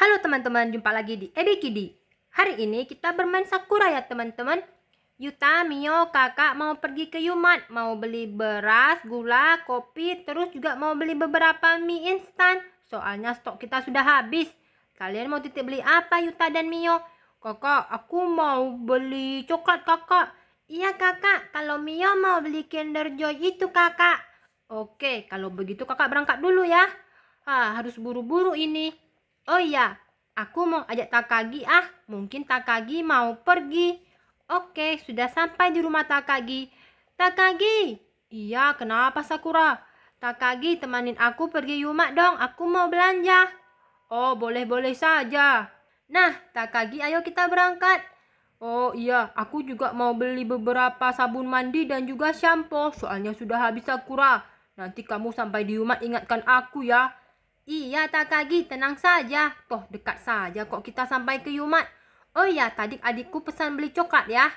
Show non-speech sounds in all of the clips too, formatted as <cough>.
Halo teman-teman, jumpa lagi di Ebikidi. Hari ini kita bermain Sakura ya teman-teman. Yuta, Mio, kakak mau pergi ke Yumat. Mau beli beras, gula, kopi, terus juga mau beli beberapa mie instan. Soalnya stok kita sudah habis. Kalian mau titip beli apa Yuta dan Mio? Kakak, aku mau beli coklat kakak. Iya kakak, kalau Mio mau beli Kinder Joy itu kakak. Oke, kalau begitu kakak berangkat dulu ya. Ah, harus buru-buru ini. Oh iya, aku mau ajak Takagi ah. Mungkin Takagi mau pergi. Oke, sudah sampai di rumah Takagi. Takagi! Iya, kenapa Sakura? Takagi temanin aku pergi Yuma dong, aku mau belanja. Oh, boleh-boleh saja. Nah, Takagi ayo kita berangkat. Oh iya, aku juga mau beli beberapa sabun mandi dan juga shampoo, soalnya sudah habis Sakura. Nanti kamu sampai di rumah ingatkan aku ya. Iya Takagi, tenang saja. Toh dekat saja kok kita sampai ke Yumat. Oh ya, tadi adikku pesan beli coklat ya.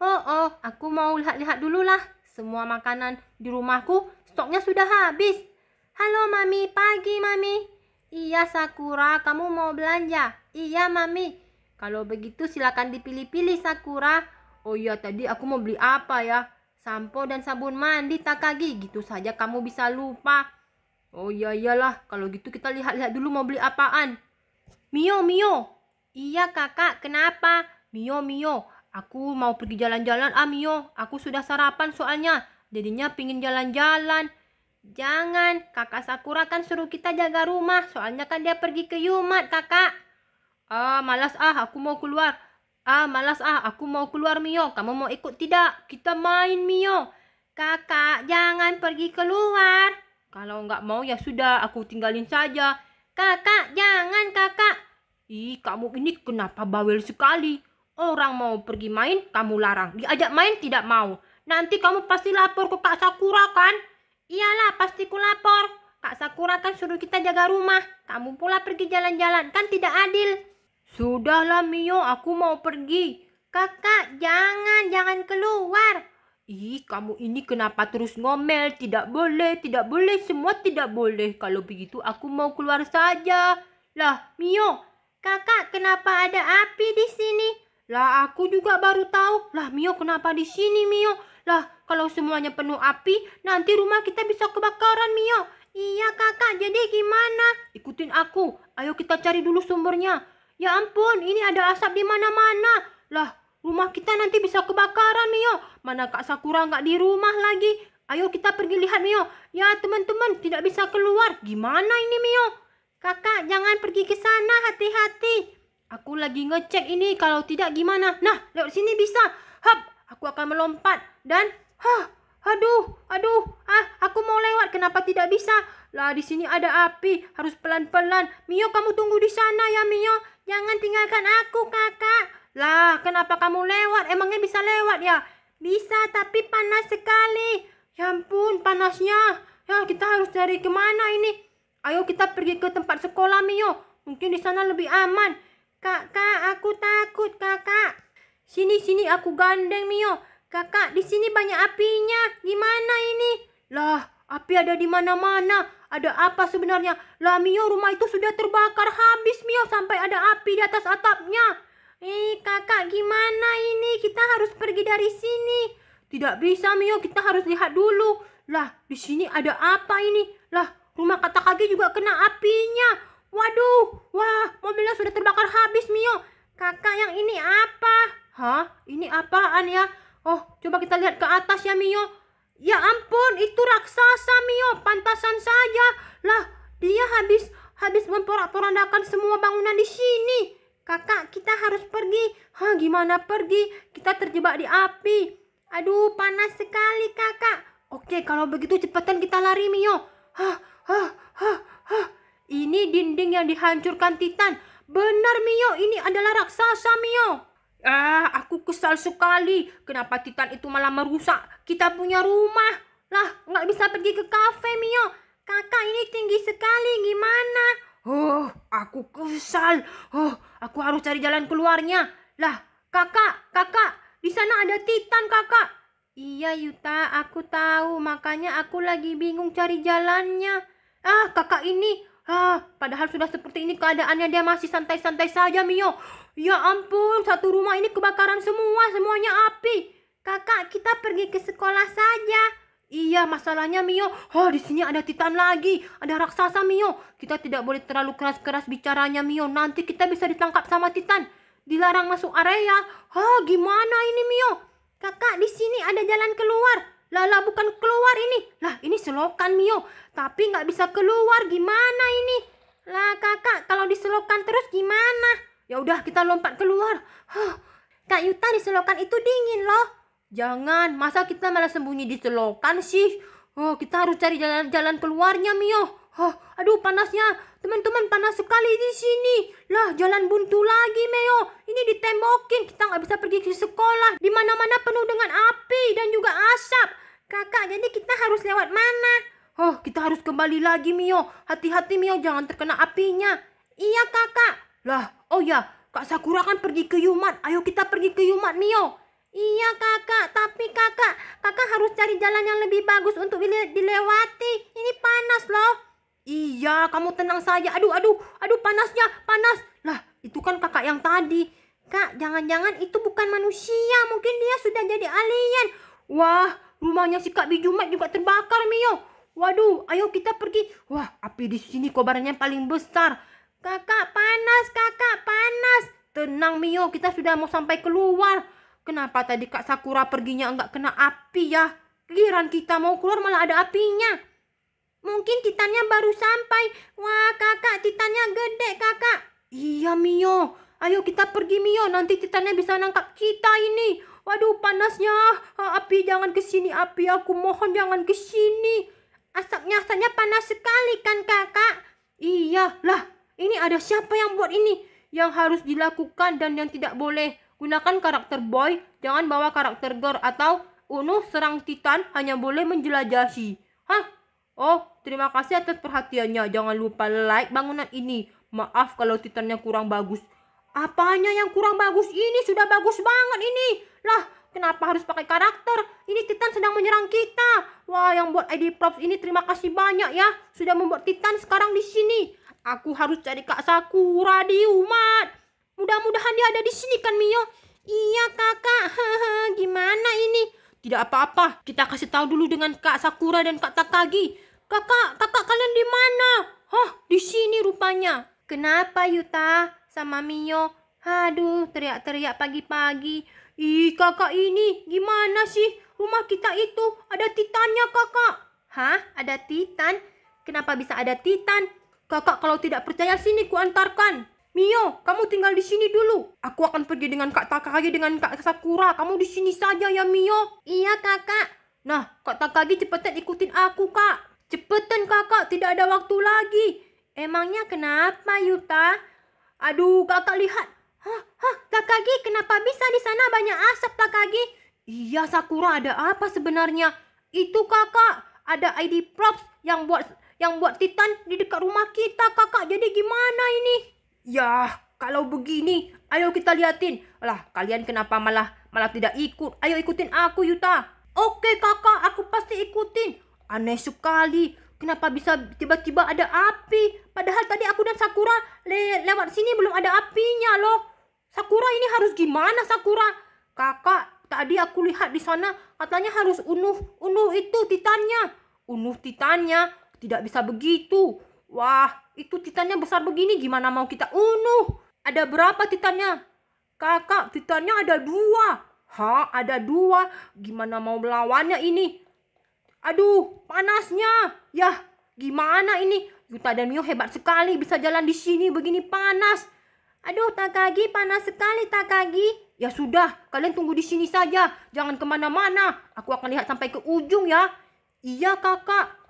Oh oh, aku mau lihat-lihat dulu lah. Semua makanan di rumahku stoknya sudah habis. Halo Mami, pagi Mami. Iya Sakura, kamu mau belanja? Iya Mami. Kalau begitu silakan dipilih-pilih Sakura. Oh iya, tadi aku mau beli apa ya? Sampo dan sabun mandi Takagi, gitu saja kamu bisa lupa. Oh iya iyalah, kalau gitu kita lihat-lihat dulu mau beli apaan. Mio, Mio. Iya kakak, kenapa? Mio, Mio. Aku mau pergi jalan-jalan, ah Mio. Aku sudah sarapan soalnya, jadinya pingin jalan-jalan. Jangan, kakak Sakura kan suruh kita jaga rumah, soalnya kan dia pergi ke Yumat kakak. Ah, malas ah, aku mau keluar. Ah, malas ah, aku mau keluar Mio. Kamu mau ikut tidak? Kita main Mio. Kakak, jangan pergi keluar. Kalau nggak mau ya sudah, aku tinggalin saja. Kakak, jangan kakak. Ih, kamu ini kenapa bawel sekali? Orang mau pergi main, kamu larang. Diajak main tidak mau. Nanti kamu pasti lapor ke Kak Sakura kan? Iyalah, pasti ku lapor. Kak Sakura kan suruh kita jaga rumah. Kamu pula pergi jalan-jalan, kan tidak adil. Sudahlah Mio, aku mau pergi. Kakak, jangan, jangan keluar. Ih, kamu ini kenapa terus ngomel? Tidak boleh, tidak boleh, semua tidak boleh. Kalau begitu aku mau keluar saja. Lah, Mio, kakak kenapa ada api di sini? Lah, aku juga baru tahu. Lah, Mio kenapa di sini, Mio? Lah, kalau semuanya penuh api, nanti rumah kita bisa kebakaran, Mio. Iya, kakak, jadi gimana? Ikutin aku. Ayo kita cari dulu sumbernya. Ya ampun, ini ada asap di mana-mana. Lah, Rumah kita nanti bisa kebakaran, Mio. Mana Kak Sakura nggak di rumah lagi. Ayo kita pergi lihat, Mio. Ya, teman-teman, tidak bisa keluar. Gimana ini, Mio? Kakak, jangan pergi ke sana. Hati-hati. Aku lagi ngecek ini. Kalau tidak gimana? Nah, lewat sini bisa. Hap, aku akan melompat. Dan, hah, Aduh, aduh, ah, aku mau lewat, kenapa tidak bisa? Lah, di sini ada api, harus pelan-pelan. Mio, kamu tunggu di sana ya, Mio. Jangan tinggalkan aku, kakak. Lah, kenapa kamu lewat? Emangnya bisa lewat ya? Bisa, tapi panas sekali. Ya ampun, panasnya. Ya, kita harus cari kemana ini? Ayo kita pergi ke tempat sekolah, Mio. Mungkin di sana lebih aman. Kakak, aku takut, kakak. Sini, sini, aku gandeng, Mio. Kakak, di sini banyak apinya. Gimana ini? Lah, api ada di mana-mana. Ada apa sebenarnya? Lah, Mio, rumah itu sudah terbakar habis, Mio. Sampai ada api di atas atapnya. Eh kakak gimana ini? Kita harus pergi dari sini. Tidak bisa Mio, kita harus lihat dulu. Lah, di sini ada apa ini? Lah, rumah kata kaki juga kena apinya. Waduh, wah, mobilnya sudah terbakar habis Mio. Kakak yang ini apa? Hah? Ini apaan ya? Oh, coba kita lihat ke atas ya Mio. Ya ampun, itu raksasa Mio, pantasan saja. Lah, dia habis habis memporak-porandakan semua bangunan di sini. Kakak, kita harus pergi. Hah, gimana pergi? Kita terjebak di api. Aduh, panas sekali, Kakak. Oke, kalau begitu cepetan kita lari, Mio. Hah, hah, hah, hah. Ini dinding yang dihancurkan Titan. Benar, Mio. Ini adalah raksasa, Mio. Ah, aku kesal sekali. Kenapa Titan itu malah merusak kita punya rumah? Lah, nggak bisa pergi ke kafe, Mio. Kakak ini tinggi sekali, gimana? Oh, aku kesal. Oh, aku harus cari jalan keluarnya. Lah, kakak, kakak, di sana ada Titan kakak. Iya Yuta, aku tahu. Makanya aku lagi bingung cari jalannya. Ah, kakak ini. Ah, padahal sudah seperti ini keadaannya dia masih santai-santai saja Mio. Ya ampun, satu rumah ini kebakaran semua, semuanya api. Kakak, kita pergi ke sekolah saja. Iya, masalahnya Mio, oh di sini ada titan lagi, ada raksasa Mio. Kita tidak boleh terlalu keras-keras bicaranya Mio, nanti kita bisa ditangkap sama titan. Dilarang masuk area. Oh, gimana ini Mio? Kakak, di sini ada jalan keluar. Lala bukan keluar ini. Lah, ini selokan Mio, tapi nggak bisa keluar. Gimana ini? Lah, kakak, kalau diselokan terus gimana? Ya udah, kita lompat keluar. Huh, Kak Yuta di selokan itu dingin loh. Jangan, masa kita malah sembunyi di selokan sih? Oh, kita harus cari jalan-jalan keluarnya, Mio. Oh, aduh panasnya. Teman-teman panas sekali di sini. Lah, jalan buntu lagi, Mio. Ini ditembokin Kita nggak bisa pergi ke sekolah. Di mana-mana penuh dengan api dan juga asap. Kakak, jadi kita harus lewat mana? Oh, kita harus kembali lagi, Mio. Hati-hati, Mio. Jangan terkena apinya. Iya, kakak. Lah, oh ya. Kak Sakura kan pergi ke Yumat. Ayo kita pergi ke Yumat, Mio. Iya kakak, tapi kakak, kakak harus cari jalan yang lebih bagus untuk dilewati. Ini panas loh. Iya, kamu tenang saja. Aduh, aduh, aduh panasnya, panas. Lah, itu kan kakak yang tadi. Kak, jangan-jangan itu bukan manusia. Mungkin dia sudah jadi alien. Wah, rumahnya si Kak Bijumat juga terbakar, Mio. Waduh, ayo kita pergi. Wah, api di sini kobarannya paling besar. Kakak, panas, kakak, panas. Tenang, Mio. Kita sudah mau sampai keluar. Kenapa tadi Kak Sakura perginya enggak kena api ya? Giran kita mau keluar malah ada apinya. Mungkin titannya baru sampai. Wah kakak, titannya gede kakak. Iya Mio, ayo kita pergi Mio. Nanti titannya bisa nangkap kita ini. Waduh panasnya. Ah, api jangan ke sini api. Aku mohon jangan ke sini. Asapnya asapnya panas sekali kan kakak. Iya lah, ini ada siapa yang buat ini? Yang harus dilakukan dan yang tidak boleh Gunakan karakter boy, jangan bawa karakter girl atau unuh serang Titan hanya boleh menjelajahi. Hah? Oh, terima kasih atas perhatiannya. Jangan lupa like bangunan ini. Maaf kalau Titannya kurang bagus. Apanya yang kurang bagus ini? Sudah bagus banget ini. Lah, kenapa harus pakai karakter? Ini Titan sedang menyerang kita. Wah, yang buat ID props ini terima kasih banyak ya. Sudah membuat Titan sekarang di sini. Aku harus cari Kak Sakura di umat. Mudah-mudahan dia ada di sini kan Mio. Iya kakak. <laughs> Gimana ini? Tidak apa-apa. Kita kasih tahu dulu dengan Kak Sakura dan Kak Takagi. Kakak, kakak kalian di mana? Hah, di sini rupanya. Kenapa Yuta sama Mio? Aduh, teriak-teriak pagi-pagi. Ih, kakak ini gimana sih? Rumah kita itu ada titannya kakak. Hah? Ada titan? Kenapa bisa ada titan? Kakak kalau tidak percaya sini kuantarkan. Mio, kamu tinggal di sini dulu. Aku akan pergi dengan Kak Takagi dengan Kak Sakura. Kamu di sini saja ya, Mio. Iya, Kakak. Nah, Kak Takagi cepetan ikutin aku, Kak. Cepetan, Kakak. Tidak ada waktu lagi. Emangnya kenapa, Yuta? Aduh, Kakak lihat. Hah, hah, Takagi, kenapa bisa di sana banyak asap, Takagi? Iya, Sakura, ada apa sebenarnya? Itu, Kakak, ada ID props yang buat yang buat Titan di dekat rumah kita, Kakak. Jadi gimana ini? Ya, kalau begini, ayo kita liatin. Lah, kalian kenapa malah malah tidak ikut? Ayo ikutin aku, Yuta. Oke, kakak, aku pasti ikutin. Aneh sekali, kenapa bisa tiba-tiba ada api? Padahal tadi aku dan Sakura le lewat sini belum ada apinya loh. Sakura ini harus gimana, Sakura? Kakak, tadi aku lihat di sana katanya harus unuh, unuh itu titannya. Unuh titannya, tidak bisa begitu. Wah, itu titannya besar begini gimana mau kita unuh? Ada berapa titannya? Kakak, titannya ada dua. Hah, ada dua. Gimana mau melawannya ini? Aduh, panasnya. Yah, gimana ini? Yuta dan Mio hebat sekali bisa jalan di sini begini panas. Aduh, Takagi panas sekali Takagi. Ya sudah, kalian tunggu di sini saja. Jangan kemana-mana. Aku akan lihat sampai ke ujung ya. Iya kakak.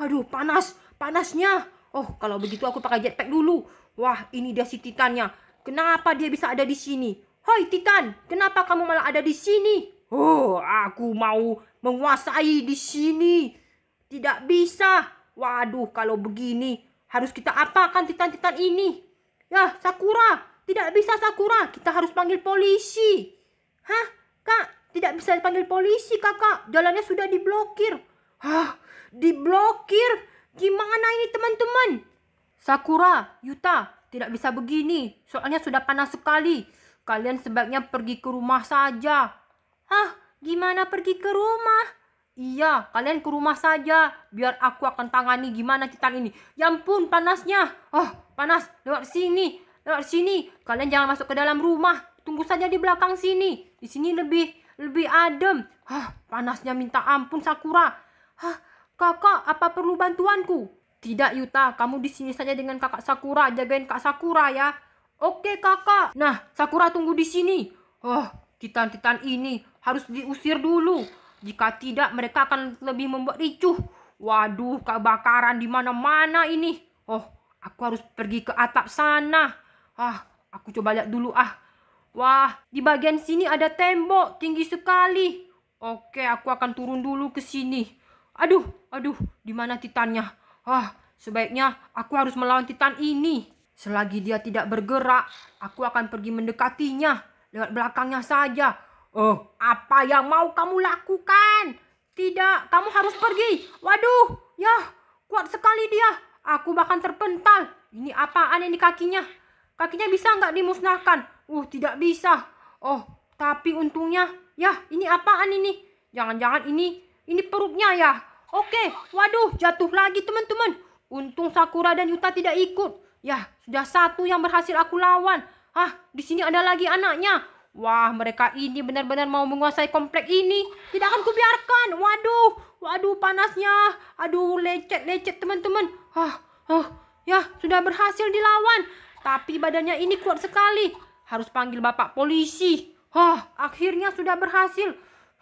aduh, panas. Panasnya. Oh, kalau begitu aku pakai jetpack dulu. Wah, ini dia si Titannya. Kenapa dia bisa ada di sini? Hoi Titan, kenapa kamu malah ada di sini? Oh, aku mau menguasai di sini. Tidak bisa. Waduh, kalau begini harus kita apakan Titan-Titan ini? Ya, Sakura. Tidak bisa Sakura, kita harus panggil polisi. Hah? Kak, tidak bisa dipanggil polisi kakak. Jalannya sudah diblokir. Hah? Diblokir? Gimana ini teman-teman? Sakura, Yuta, tidak bisa begini. Soalnya sudah panas sekali. Kalian sebaiknya pergi ke rumah saja. Hah, gimana pergi ke rumah? Iya, kalian ke rumah saja. Biar aku akan tangani gimana kita ini. Ya ampun, panasnya. Oh, panas. Lewat sini. Lewat sini. Kalian jangan masuk ke dalam rumah. Tunggu saja di belakang sini. Di sini lebih lebih adem. Hah, panasnya minta ampun Sakura. Hah, Kakak, apa perlu bantuanku? Tidak, Yuta. Kamu di sini saja dengan kakak Sakura. Jagain kak Sakura ya. Oke, kakak. Nah, Sakura tunggu di sini. Oh, titan-titan ini harus diusir dulu. Jika tidak, mereka akan lebih membuat ricuh. Waduh, kebakaran di mana-mana ini. Oh, aku harus pergi ke atap sana. Ah, aku coba lihat dulu ah. Wah, di bagian sini ada tembok tinggi sekali. Oke, aku akan turun dulu ke sini. Aduh, aduh, di mana titannya? Ah, sebaiknya aku harus melawan titan ini. Selagi dia tidak bergerak, aku akan pergi mendekatinya. Lewat belakangnya saja. Oh, apa yang mau kamu lakukan? Tidak, kamu harus pergi. Waduh, ya, kuat sekali dia. Aku bahkan terpental. Ini apaan ini kakinya? Kakinya bisa nggak dimusnahkan? Uh, tidak bisa. Oh, tapi untungnya, ya, ini apaan ini? Jangan-jangan ini ini perutnya ya. Oke, waduh, jatuh lagi teman-teman. Untung Sakura dan Yuta tidak ikut. Ya, sudah satu yang berhasil aku lawan. Ah, di sini ada lagi anaknya. Wah, mereka ini benar-benar mau menguasai komplek ini. Tidak akan kubiarkan. Waduh, waduh panasnya. Aduh, lecet-lecet teman-teman. Ah, ah, ya, sudah berhasil dilawan. Tapi badannya ini kuat sekali. Harus panggil bapak polisi. ah akhirnya sudah berhasil.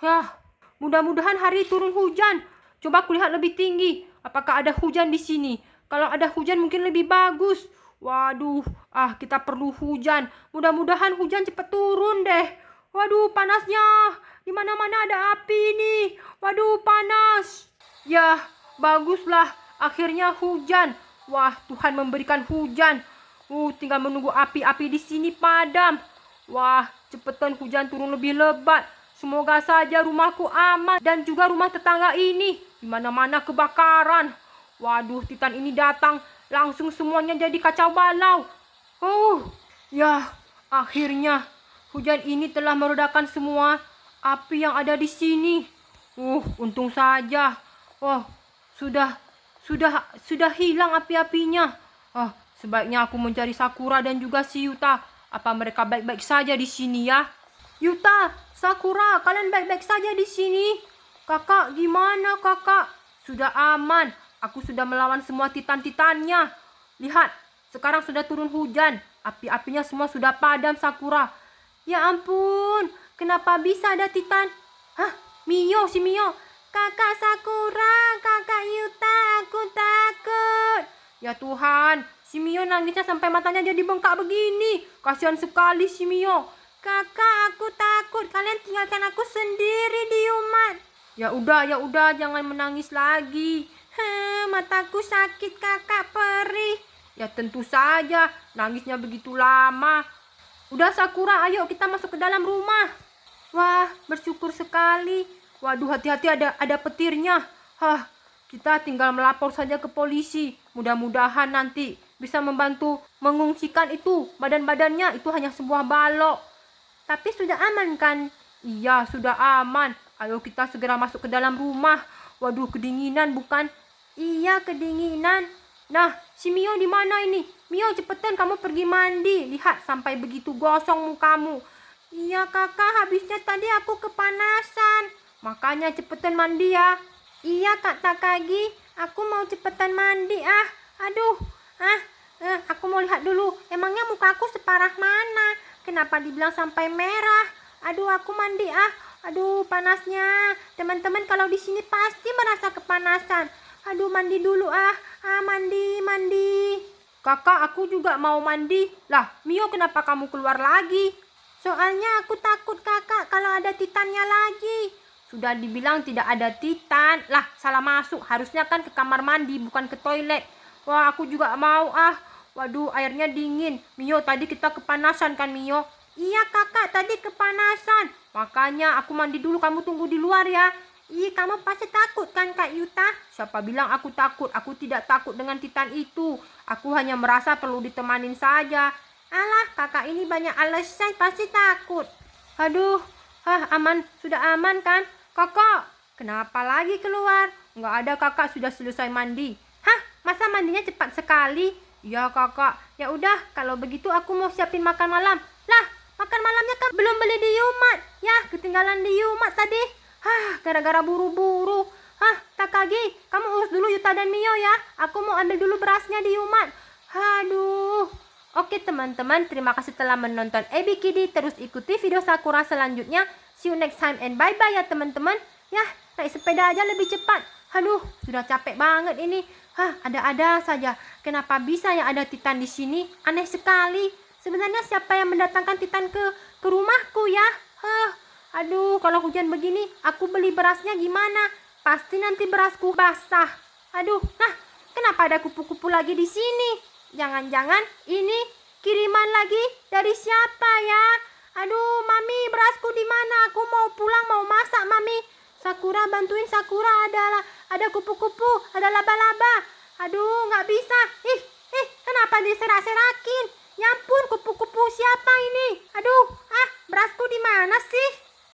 Hah, Mudah-mudahan hari turun hujan. Coba aku lihat lebih tinggi. Apakah ada hujan di sini? Kalau ada hujan mungkin lebih bagus. Waduh, ah kita perlu hujan. Mudah-mudahan hujan cepat turun deh. Waduh, panasnya. Di mana-mana ada api ini. Waduh, panas. ya baguslah. Akhirnya hujan. Wah, Tuhan memberikan hujan. Uh, tinggal menunggu api-api di sini padam. Wah, cepetan hujan turun lebih lebat. Semoga saja rumahku aman dan juga rumah tetangga ini. Di mana-mana kebakaran. Waduh, Titan ini datang. Langsung semuanya jadi kacau balau. Uh, ya, akhirnya hujan ini telah meredakan semua api yang ada di sini. Uh, untung saja. Oh, sudah, sudah, sudah hilang api-apinya. Oh, sebaiknya aku mencari Sakura dan juga si Yuta. Apa mereka baik-baik saja di sini ya? Yuta, Sakura, kalian baik-baik saja di sini? Kakak, gimana kakak? Sudah aman, aku sudah melawan semua titan-titannya. Lihat, sekarang sudah turun hujan. Api-apinya semua sudah padam, Sakura. Ya ampun, kenapa bisa ada titan? Hah, Mio, si Mio. Kakak Sakura, kakak Yuta, aku takut. Ya Tuhan, si Mio nangisnya sampai matanya jadi bengkak begini. Kasihan sekali si Mio. Kakak, aku takut kalian tinggalkan aku sendiri di rumah. Ya udah, ya udah, jangan menangis lagi. Heh, mataku sakit kakak perih. Ya tentu saja, nangisnya begitu lama. Udah Sakura, ayo kita masuk ke dalam rumah. Wah, bersyukur sekali. Waduh, hati-hati ada ada petirnya. Hah, kita tinggal melapor saja ke polisi. Mudah-mudahan nanti bisa membantu mengungsikan itu badan-badannya itu hanya sebuah balok. Tapi sudah aman kan? Iya, sudah aman. Ayo kita segera masuk ke dalam rumah. Waduh, kedinginan bukan? Iya, kedinginan. Nah, si Mio di mana ini? Mio cepetan kamu pergi mandi. Lihat sampai begitu gosong mukamu. Iya kakak, habisnya tadi aku kepanasan. Makanya cepetan mandi ya. Iya kak Takagi, aku mau cepetan mandi ah. Aduh, ah, eh, aku mau lihat dulu. Emangnya mukaku separah mana? kenapa dibilang sampai merah? Aduh, aku mandi ah. Aduh, panasnya. Teman-teman kalau di sini pasti merasa kepanasan. Aduh, mandi dulu ah. Ah, mandi, mandi. Kakak, aku juga mau mandi. Lah, Mio kenapa kamu keluar lagi? Soalnya aku takut kakak kalau ada titannya lagi. Sudah dibilang tidak ada titan. Lah, salah masuk. Harusnya kan ke kamar mandi, bukan ke toilet. Wah, aku juga mau ah. Waduh, airnya dingin. Mio, tadi kita kepanasan kan, Mio? Iya, kakak, tadi kepanasan. Makanya aku mandi dulu, kamu tunggu di luar ya. Ih, kamu pasti takut kan, Kak Yuta? Siapa bilang aku takut? Aku tidak takut dengan Titan itu. Aku hanya merasa perlu ditemanin saja. Alah, kakak ini banyak alasan pasti takut. Aduh, hah, aman. Sudah aman kan? Kakak, kenapa lagi keluar? Enggak ada kakak sudah selesai mandi. Hah, masa mandinya cepat sekali? Ya kakak, ya udah kalau begitu aku mau siapin makan malam. Lah, makan malamnya kan belum beli di Yumat. Ya, ketinggalan di Yumat tadi. Hah, gara-gara buru-buru. Hah, Takagi, kamu urus dulu Yuta dan Mio ya. Aku mau ambil dulu berasnya di Yumat. Haduh. Oke teman-teman, terima kasih telah menonton Ebi Kidi. Terus ikuti video Sakura selanjutnya. See you next time and bye-bye ya teman-teman. Ya, naik sepeda aja lebih cepat. Haduh, sudah capek banget ini. Hah, ada-ada saja. Kenapa bisa ya ada Titan di sini? Aneh sekali. Sebenarnya siapa yang mendatangkan Titan ke ke rumahku ya? Hah, aduh, kalau hujan begini, aku beli berasnya gimana? Pasti nanti berasku basah. Aduh, nah, kenapa ada kupu-kupu lagi di sini? Jangan-jangan ini kiriman lagi dari siapa ya? Aduh, Mami, berasku di mana? Aku mau pulang, mau masak, Mami. Sakura, bantuin Sakura adalah ada kupu-kupu, ada laba-laba. Aduh, nggak bisa. Ih, ih, kenapa diserak-serakin? Ya ampun, kupu-kupu siapa ini? Aduh, ah, berasku di mana sih?